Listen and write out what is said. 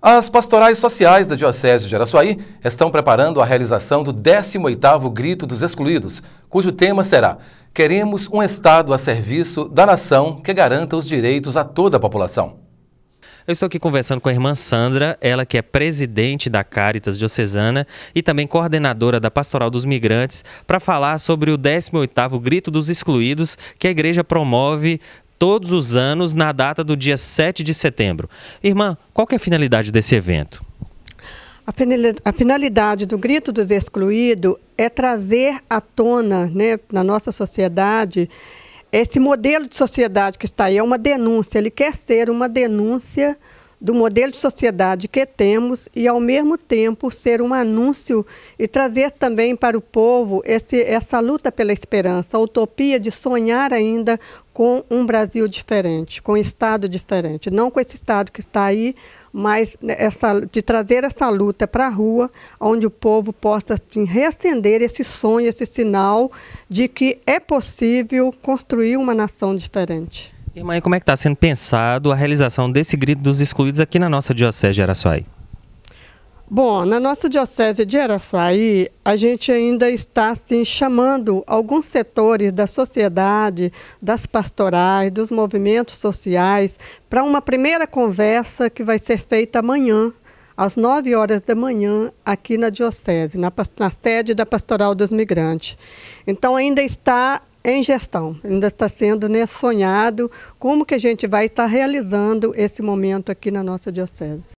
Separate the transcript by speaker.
Speaker 1: As pastorais sociais da Diocese de Araçuaí estão preparando a realização do 18º Grito dos Excluídos, cujo tema será Queremos um Estado a serviço da nação que garanta os direitos a toda a população.
Speaker 2: Eu estou aqui conversando com a irmã Sandra, ela que é presidente da Caritas Diocesana e também coordenadora da Pastoral dos Migrantes, para falar sobre o 18º Grito dos Excluídos que a igreja promove todos os anos na data do dia 7 de setembro. Irmã, qual é a finalidade desse evento?
Speaker 3: A finalidade do Grito dos Excluídos é trazer à tona né, na nossa sociedade esse modelo de sociedade que está aí. É uma denúncia, ele quer ser uma denúncia do modelo de sociedade que temos e, ao mesmo tempo, ser um anúncio e trazer também para o povo esse, essa luta pela esperança, a utopia de sonhar ainda com um Brasil diferente, com um Estado diferente. Não com esse Estado que está aí, mas essa, de trazer essa luta para a rua, onde o povo possa assim, reacender esse sonho, esse sinal de que é possível construir uma nação diferente.
Speaker 2: Irmã, como é que está sendo pensado a realização desse grito dos excluídos aqui na nossa Diocese de Araçuaí?
Speaker 3: Bom, na nossa Diocese de Araçuaí, a gente ainda está assim, chamando alguns setores da sociedade, das pastorais, dos movimentos sociais, para uma primeira conversa que vai ser feita amanhã, às 9 horas da manhã, aqui na Diocese, na, na sede da Pastoral dos Migrantes. Então, ainda está em gestão. Ainda está sendo né, sonhado como que a gente vai estar realizando esse momento aqui na nossa diocese.